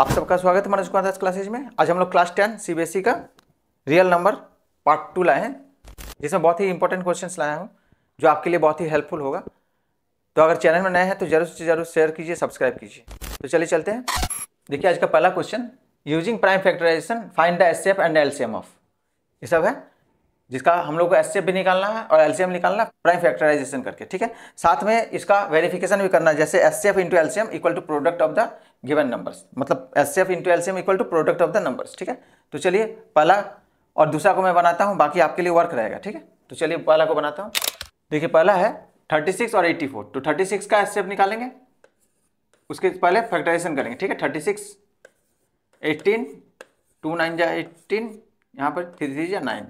आप सबका स्वागत है मनोज कुमार दास क्लासेज में आज हम लोग क्लास टेन सी का रियल नंबर पार्ट टू लाए हैं जिसमें बहुत ही इंपॉर्टेंट क्वेश्चन लाया हूँ जो आपके लिए बहुत ही हेल्पफुल होगा तो अगर चैनल में नए हैं तो जरूर से जरूर शेयर कीजिए सब्सक्राइब कीजिए तो चलिए चलते हैं देखिए आज का पहला question using prime factorisation find the H F and L of ये सब है जिसका हम लोग को एस भी निकालना है और एलसीएम निकालना प्राइम फैक्टराइजेशन करके ठीक है साथ में इसका वेरिफिकेशन भी करना है जैसे H C F into LCM equal to product of the given numbers मतलब H C F into LCM equal to product of the numbers ठीक है तो चलिए पहला और दूसरा को मैं बनाता हूँ बाकी आपके लिए वर्क रहेगा ठीक है तो चलिए पहला को बनाता हूँ देखिए पहला है थर्टी सिक्स और एट्टी फोर तो थर्टी सिक्स का एस निकालेंगे उसके पहले फैक्टराइजेशन करेंगे ठीक है thirty six eighteen two nine जा एट्टीन यहाँ पर थ्री थ्री जा नाइन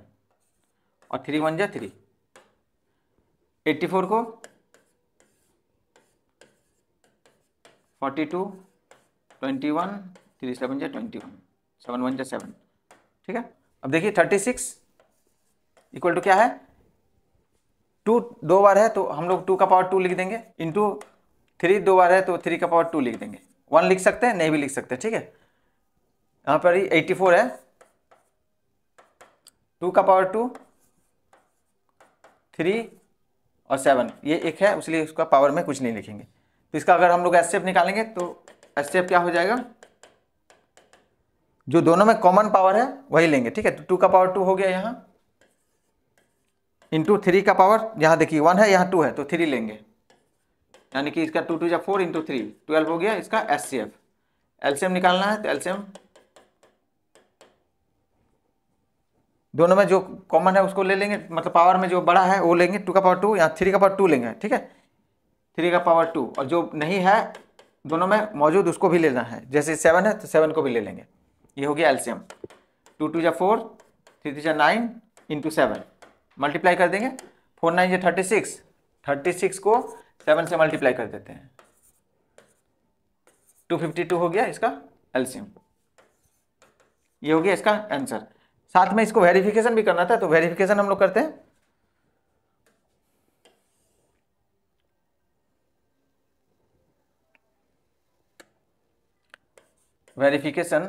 और थ्री वन जा थ्री एट्टी फोर को forty two twenty one three seven जा ट्वेंटी वन सेवन वन जा सेवन ठीक है अब देखिए थर्टी सिक्स इक्वल टू क्या है टू दो बार है तो हम लोग टू का पावर टू लिख देंगे इंटू थ्री दो बार है तो थ्री का पावर टू लिख देंगे वन लिख सकते हैं नहीं भी लिख सकते ठीक है यहाँ पर एट्टी फोर है टू का पावर टू थ्री और सेवन ये एक है इसलिए उसका पावर में कुछ नहीं लिखेंगे तो इसका अगर हम लोग एस निकालेंगे तो एस क्या हो जाएगा जो दोनों में कॉमन पावर है वही लेंगे ठीक है तो टू का पावर टू हो गया यहाँ इंटू थ्री का पावर यहाँ देखिए वन है यहाँ टू है तो थ्री लेंगे यानी कि इसका टू टू या फोर इंटू थ्री ट्वेल्व हो गया इसका एस सी एफ एल्शियम निकालना है तो एल्शियम दोनों में जो कॉमन है उसको ले लेंगे मतलब पावर में जो बड़ा है वो लेंगे टू का पावर टू या थ्री का पावर टू लेंगे ठीक है थ्री का पावर टू और जो नहीं है दोनों में मौजूद उसको भी लेना है जैसे सेवन है तो सेवन को भी ले लेंगे ये हो गया एल्सियम टू टू या फोर थ्री थ्री या नाइन इंटू सेवन मल्टीप्लाई कर देंगे फोर नाइन या थर्टी सिक्स थर्टी सिक्स को सेवन से मल्टीप्लाई कर देते हैं टू फिफ्टी टू हो गया इसका एल्सियम ये हो गया इसका आंसर साथ में इसको वेरिफिकेशन भी करना था तो वेरिफिकेशन हम लोग करते हैं वेरिफिकेशन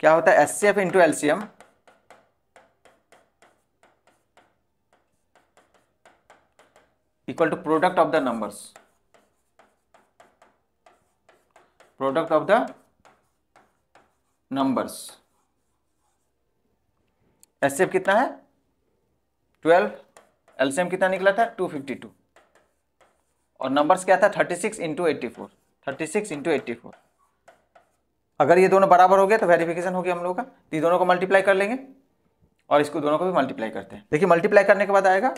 क्या होता है H C F into LCM equal to product of the numbers product of the numbers H कितना है ट्वेल्व एलसीएम कितना निकला था टू फिफ्टी टू और नंबर्स क्या था thirty six into eighty four thirty six into eighty four अगर ये दोनों बराबर हो गया तो वेरिफिकेशन हो गया हम लोगों का तो ये दोनों को मल्टीप्लाई कर लेंगे और इसको दोनों को भी मल्टीप्लाई करते हैं देखिए मल्टीप्लाई करने के बाद आएगा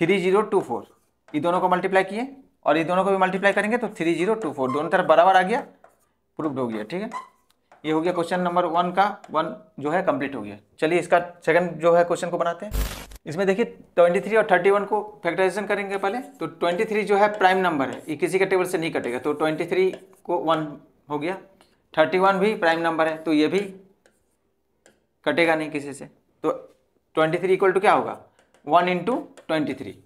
थ्री जीरो टू फोर ये दोनों को मल्टीप्लाई किए और ये दोनों को भी मल्टीप्लाई करेंगे तो थ्री जीरो टू फोर दोनों तरफ बराबर आ गया प्रूव्ड हो गया ठीक है ये हो गया क्वेश्चन नंबर वन का वन जो है कंप्लीट हो गया चलिए इसका सेकंड जो है क्वेश्चन को बनाते हैं इसमें देखिए 23 और 31 को फैक्टराइजेशन करेंगे पहले तो 23 जो है प्राइम नंबर है ये किसी के टेबल से नहीं कटेगा तो 23 को वन हो गया 31 भी प्राइम नंबर है तो ये भी कटेगा नहीं किसी से तो 23 इक्वल टू क्या होगा वन इंटू ट्वेंटी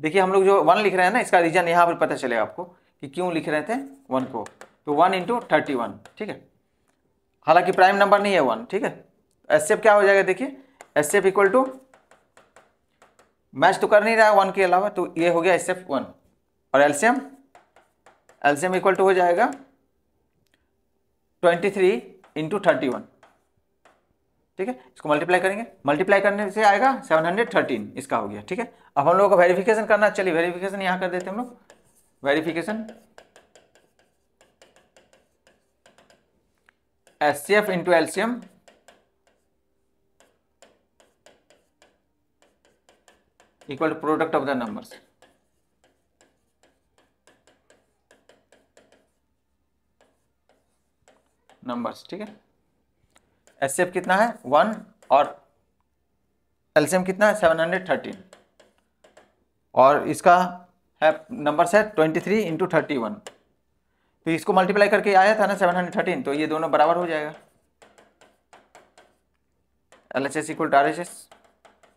देखिए हम लोग जो वन लिख रहे हैं ना इसका रीजन यहाँ पर पता चलेगा आपको कि क्यों लिख रहे थे वन को तो वन इंटू थर्टी वन ठीक है हालांकि प्राइम नंबर नहीं है वन ठीक है एस क्या हो जाएगा देखिए H F equal to match तो कर नहीं रहा है वन के अलावा तो ये हो गया एस एफ वन और सी एम इक्वल टू हो जाएगा twenty three into thirty one ठीक है इसको मल्टीप्लाई करेंगे मल्टीप्लाई करने से आएगा सेवन हंड्रेड थर्टीन इसका हो गया ठीक है अब हम लोगों को वेरिफिकेशन करना चलिए वेरिफिकेशन यहाँ कर देते हैं हम लोग verification H C F into LCM equal to product of the number numbers ठीक है एस सी एफ कितना है वन और एल्सियम कितना है सेवन हंड्रेड थर्टीन और इसका है नंबर है twenty three into thirty one तो इसको मल्टीप्लाई करके आया था ना सेवन हंड्रेड थर्टीन तो ये दोनों बराबर हो जाएगा L H S equal to R H S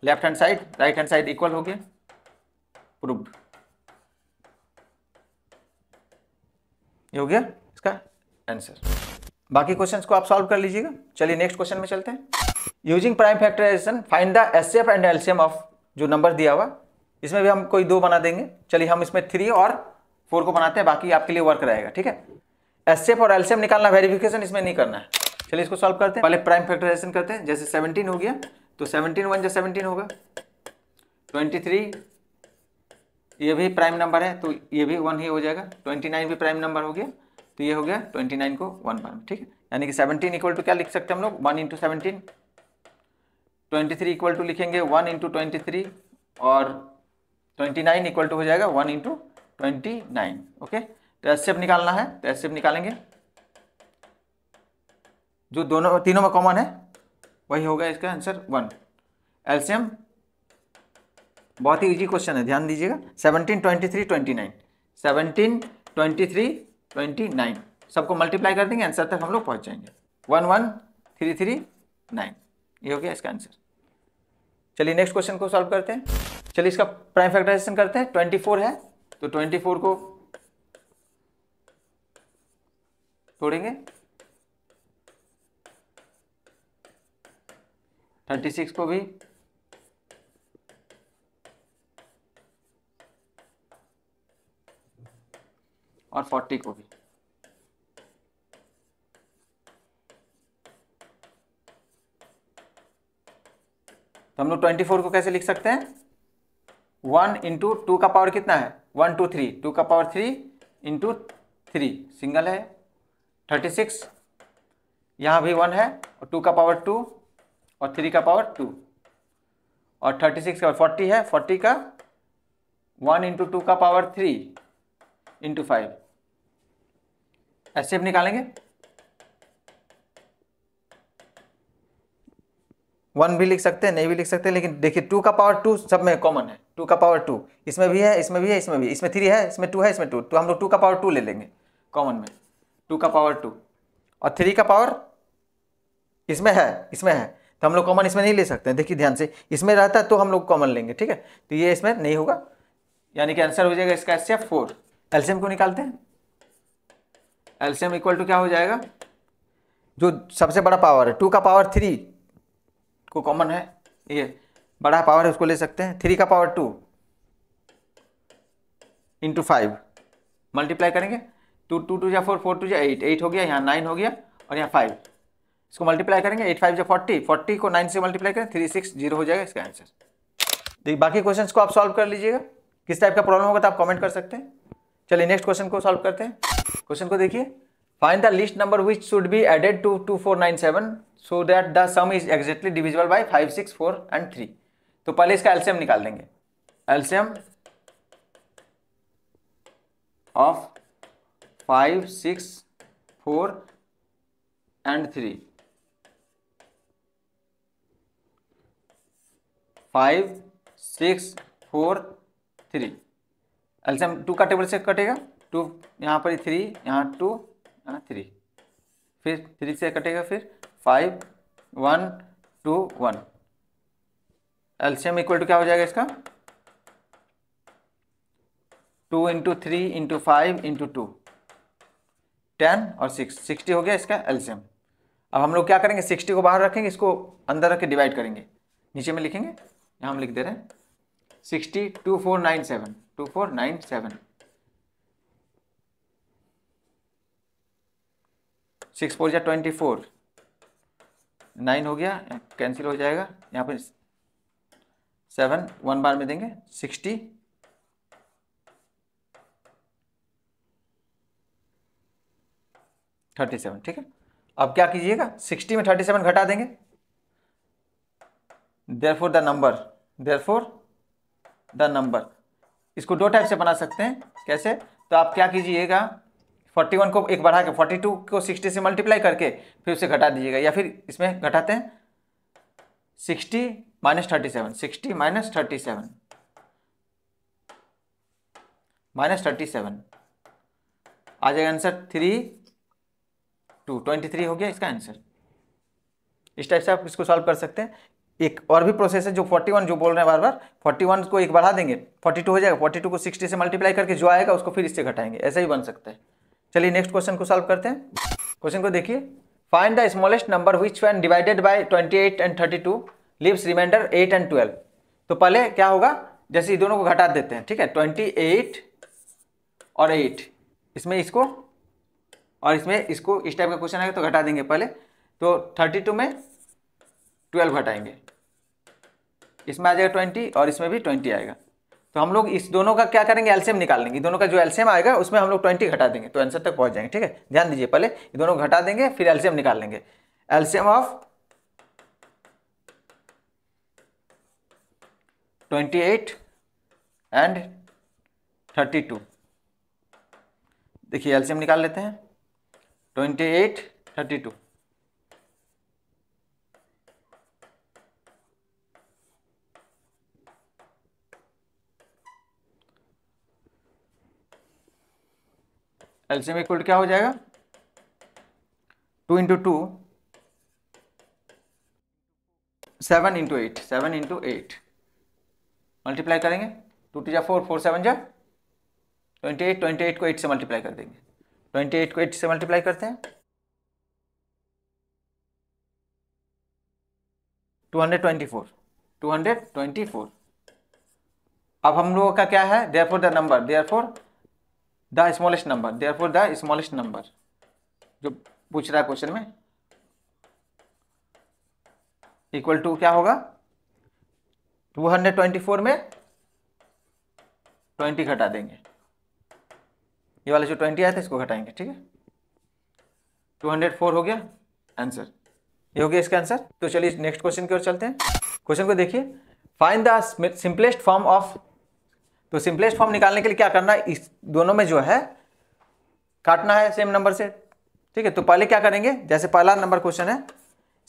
left hand side right hand side equal हो गया प्रूव्ड ये हो गया इसका आंसर बाकी क्वेश्चंस को आप सॉल्व कर लीजिएगा चलिए नेक्स्ट क्वेश्चन में चलते हैं using prime factorisation find the H F and LCM of जो नंबर दिया हुआ इसमें भी हम कोई दो बना देंगे चलिए हम इसमें थ्री और फोर को बनाते हैं बाकी आपके लिए वर्क रहेगा ठीक है एससीएफ और एलसीएम निकालना वेरिफिकेशन इसमें नहीं करना है चलिए इसको सॉल्व करते हैं पहले प्राइम फैक्टराइजेशन करते हैं जैसे सेवनटीन हो गया तो सेवनटीन वन जो सेवनटीन होगा ट्वेंटी थ्री ये भी प्राइम नंबर है तो ये भी वन ही हो जाएगा ट्वेंटी नाइन भी प्राइम नंबर हो गया तो ये हो गया ट्वेंटी नाइन को वन वन ठीक है यानी कि सेवनटीन इक्वल टू क्या लिख सकते हैं हम लोग one into seventeen twenty three equal to लिखेंगे वन इंटू ट्वेंटी थ्री और ट्वेंटी नाइन इक्वल टू हो जाएगा one into twenty nine okay तो एच निकालना है तो एच निकालेंगे जो दोनों तीनों में कॉमन है वही होगा इसका आंसर वन एल्शियम बहुत ही इजी क्वेश्चन है ध्यान दीजिएगा seventeen twenty three twenty nine seventeen twenty three twenty nine सबको मल्टीप्लाई कर देंगे आंसर तक हम लोग पहुँच जाएंगे one one three three nine ये हो गया इसका आंसर चलिए नेक्स्ट क्वेश्चन को सॉल्व करते हैं चलिए इसका प्राइम फैक्टराइजेशन करते हैं ट्वेंटी फोर है तो ट्वेंटी फोर को तोड़ेंगे 36 सिक्स को भी और फोर्टी को भी तो हम लोग ट्वेंटी फोर को कैसे लिख सकते हैं वन इंटू टू का पावर कितना है वन टू थ्री टू का power three into three single है थर्टी सिक्स यहाँ भी वन है और टू का पावर टू और थ्री का पावर टू और थर्टी सिक्स का फोर्टी है फोर्टी का वन इंटू टू का पावर थ्री इंटू फाइव ऐसे निकालेंगे वन भी लिख सकते हैं नहीं भी लिख सकते लेकिन देखिए टू का पावर टू सब में कॉमन है टू का पावर टू इसमें भी है इसमें भी है इसमें भी इसमें थ्री है इसमें टू है इसमें टू तो हम लोग टू का पावर टू ले लेंगे कॉमन में टू का पावर टू और थ्री का पावर इसमें है इसमें है तो हम लोग कॉमन इसमें नहीं ले सकते हैं देखिए ध्यान से इसमें रहता है तो हम लोग कॉमन लेंगे ठीक है तो ये इसमें नहीं होगा यानी कि आंसर हो जाएगा इसका एच फोर एल्शियम को निकालते हैं एल्शियम इक्वल टू क्या हो जाएगा जो सबसे बड़ा पावर है टू का पावर थ्री को कॉमन है ये बड़ा पावर है उसको ले सकते हैं थ्री का power two into five multiply करेंगे टू टू टू या फोर फोर टू या एट एट हो गया यहाँ नाइन हो गया और यहाँ फाइव इसको मल्टीप्लाई करेंगे एट फाइव या फोर्टी फोर्टी को नाइन से मल्टीप्लाई करें थ्री सिक्स जीरो हो जाएगा इसका आंसर देखिए बाकी क्वेश्चन को आप सॉल्व कर लीजिएगा किस टाइप का प्रॉब्लम होगा तो आप कमेंट कर सकते हैं चलिए नेक्स्ट क्वेश्चन को सॉल्व करते हैं क्वेश्चन को देखिए find the least number which should be added to two four nine seven so that the sum is exactly divisible by five six four and three तो पहले इसका एल्सियम निकाल देंगे LCM of five six four and three five six four three LCM two का table से कटेगा to यहाँ पर थ्री यहाँ टू यहाँ थ्री फिर थ्री से कटेगा फिर five one two one LCM equal to क्या हो जाएगा इसका two into three into five into two ten और सिक्स सिक्सटी हो गया इसका एल्शियम अब हम लोग क्या करेंगे सिक्सटी को बाहर रखेंगे इसको अंदर रख के डिवाइड करेंगे नीचे में लिखेंगे यहाँ हम लिख दे रहे हैं sixty two four nine seven two four nine seven six four या ट्वेंटी फोर नाइन हो गया कैंसिल हो जाएगा यहाँ पर सेवन वन बार में देंगे सिक्सटी थर्टी सेवन ठीक है अब क्या कीजिएगा सिक्सटी में थर्टी सेवन घटा देंगे therefore the number therefore the number इसको दो टाइप से बना सकते हैं कैसे तो आप क्या कीजिएगा फोर्टी वन को एक बढ़ा के फोर्टी टू को सिक्सटी से मल्टीप्लाई करके फिर उसे घटा दीजिएगा या फिर इसमें घटाते हैं sixty minus thirty seven sixty minus thirty seven minus thirty seven आ जाएगा answer three two twenty three हो गया इसका आंसर इस टाइप से आप इसको सॉल्व कर सकते हैं एक और भी प्रोसेस है जो 41 जो बोल रहे हैं बार बार 41 को एक बढ़ा देंगे 42 हो जाएगा 42 को 60 से मल्टीप्लाई करके जो आएगा उसको फिर इससे घटाएंगे ऐसा ही बन सकता है चलिए नेक्स्ट क्वेश्चन को सॉल्व करते हैं क्वेश्चन को देखिए find the smallest number which when divided by twenty eight and thirty two leaves remainder eight and twelve तो पहले क्या होगा जैसे ये दोनों को घटा देते हैं ठीक है ट्वेंटी एट और एट इसमें इसको और इसमें इसको इस टाइप का क्वेश्चन आएगा तो घटा देंगे पहले तो थर्टी टू में ट्वेल्व घटाएंगे इसमें आ जाएगा ट्वेंटी और इसमें भी ट्वेंटी आएगा तो हम लोग इस दोनों का क्या करेंगे एल्सियम निकाल लेंगे दोनों का जो एल्सियम आएगा उसमें हम लोग ट्वेंटी घटा देंगे तो आंसर तक पहुंच जाएंगे ठीक है ध्यान दीजिए पहले ये दोनों घटा देंगे फिर एल्सियम निकाल लेंगे LCM of twenty eight and thirty two देखिए एल्शियम निकाल लेते हैं twenty eight thirty two LCM equal क्या हो जाएगा two into two seven into eight seven into eight multiply करेंगे टू टू जा फोर फोर सेवन जा ट्वेंटी एट ट्वेंटी एट को एट से मल्टीप्लाई कर देंगे ट्वेंटी एट को एट से मल्टीप्लाई करते हैं two hundred twenty four two hundred twenty four अब हम लोगों का क्या है therefore the number therefore the smallest number for the smallest number जो पूछ रहा है क्वेश्चन में इक्वल टू क्या होगा टू हंड्रेड ट्वेंटी फोर में ट्वेंटी घटा देंगे ये वाले जो ट्वेंटी आया था इसको घटाएंगे ठीक है टू हंड्रेड फोर हो गया आंसर ये हो गया इसका आंसर तो चलिए नेक्स्ट क्वेश्चन की ओर चलते हैं क्वेश्चन को देखिए find the simplest form of तो सिंपलेस्ट फॉर्म निकालने के लिए क्या करना है इस दोनों में जो है काटना है सेम नंबर से ठीक है तो पहले क्या करेंगे जैसे पहला नंबर क्वेश्चन है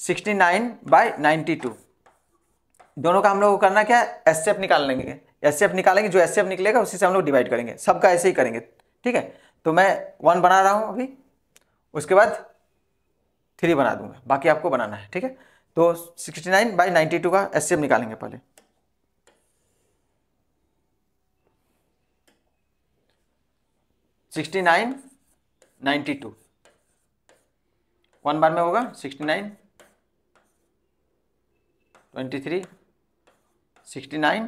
sixty nine by ninety two दोनों का हम लोग को करना क्या है एस सी एफ निकाल लेंगे एस सी एफ निकालेंगे जो एस सी एफ निकलेगा उसी से हम लोग डिवाइड करेंगे सबका ऐसे ही करेंगे ठीक है तो मैं वन बना रहा हूँ अभी उसके बाद थ्री बना दूंगा बाकी आपको बनाना है ठीक है तो sixty nine by ninety two का एस सी एफ निकालेंगे पहले sixty nine ninety two one बार में होगा sixty nine twenty three sixty nine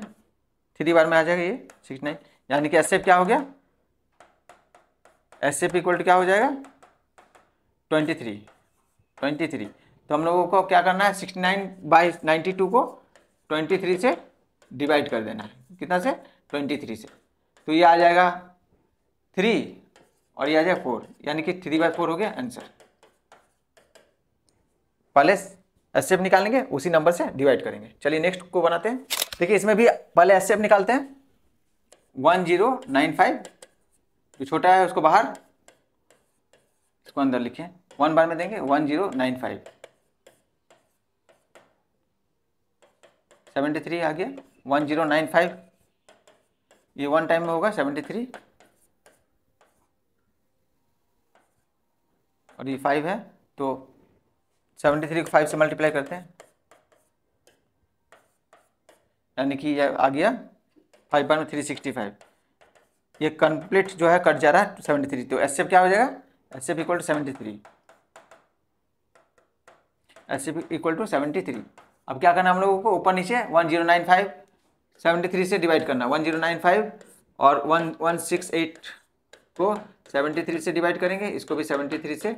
three बार में आ जाएगा ये सिक्सटी नाइन यानी कि एस एफ क्या हो गया एस एफ इक्वल टू क्या हो जाएगा ट्वेंटी थ्री ट्वेंटी थ्री तो हम लोगों को क्या करना है sixty nine by ninety two को ट्वेंटी थ्री से डिवाइड कर देना है कितना से ट्वेंटी थ्री से तो ये आ जाएगा थ्री और ये आ जाए फोर यानी कि थ्री बाय फोर हो गया आंसर पहले एफ निकालेंगे उसी नंबर से डिवाइड करेंगे चलिए नेक्स्ट को बनाते हैं देखिए इसमें भी पहले एसएफ निकालते हैं वन जीरो नाइन फाइव जो छोटा है उसको बाहर इसको अंदर लिखे वन बार में देंगे one zero nine five seventy three आ गया वन जीरो नाइन फाइव ये वन टाइम में होगा सेवेंटी थ्री और ये फाइव है तो सेवेंटी थ्री को फाइव से मल्टीप्लाई करते हैं यानी कि ये आ गया five point three sixty five ये कंप्लीट जो है कट जा रहा है सेवेंटी थ्री तो एस एफ क्या हो जाएगा S F equal to seventy three S F equal to seventy three अब क्या करना हम लोगों को ऊपर नीचे one zero nine five seventy three से डिवाइड करना वन जीरो नाइन फाइव और वन वन सिक्स एट को सेवेंटी थ्री से डिवाइड करेंगे इसको भी सेवेंटी थ्री से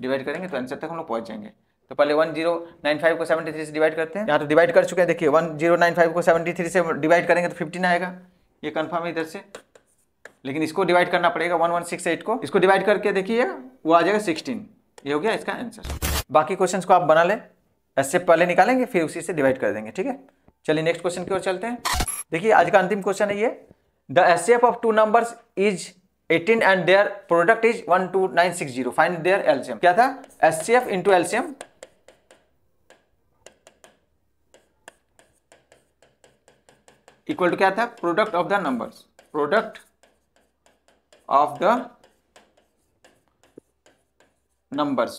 डिवाइड करेंगे तो आंसर तक हम लोग पहुंच जाएंगे तो पहले वन जीरो नाइन फाइव को सेवेंटी थ्री से डिवाइड करते हैं यहाँ तो डिवाइड कर चुके हैं देखिए वन जीरो नाइन फाइव को सेवेंटी थ्री से डिवाइड करेंगे तो फिफ्टीन आएगा ये कन्फर्म है इधर से लेकिन इसको डिवाइड करना पड़ेगा वन वन सिक्स एट को इसको डिवाइड करके देखिए वो आ जाएगा सिक्सटीन ये हो गया इसका आंसर बाकी क्वेश्चन को आप बना लें ऐसे पहले निकालेंगे फिर उसी से डिवाइड कर देंगे ठीक है चलिए नेक्स्ट क्वेश्चन की ओर चलते हैं देखिए आज का अंतिम क्वेश्चन है ये the S of two numbers is eighteen and their product is one two nine six zero find their LCM क्या था F into LCM equal to क्या था product of the numbers product of the numbers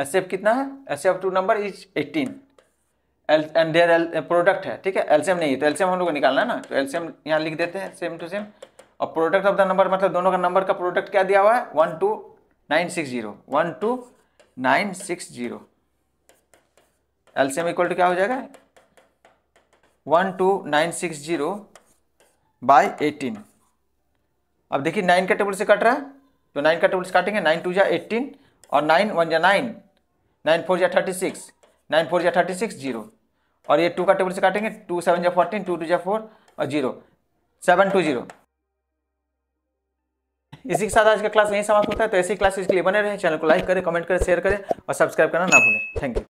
S F कितना है S F two number is eighteen L and their L product है ठीक है एल्सियम नहीं है तो एल्सियम हम लोग को निकालना है ना तो एल्सियम यहाँ लिख देते हैं सेम टू सेम और प्रोडक्ट ऑफ द नंबर मतलब दोनों का नंबर का प्रोडक्ट क्या दिया हुआ है one two nine six zero one two nine six zero LCM equal to क्या हो जाएगा one two nine six zero by eighteen अब देखिए नाइन का टेबल से कट रहा है तो नाइन का टेबल से काटेंगे नाइन टू जा एटीन और नाइन वन जा नाइन नाइन फोर जा थर्टी सिक्स नाइन फोर या थर्टी सिक्स जीरो और ये टू का टेबल से काटेंगे टू सेवन या फोर्टीन टू टू या फोर और जीरो सेवन टू जीरो इसी के साथ आज का क्लास यही समाप्त होता है तो ऐसी क्लासेस के लिए बने रहें चैनल को लाइक करें कमेंट करें शेयर करें और सब्सक्राइब करना ना भूलें थैंक यू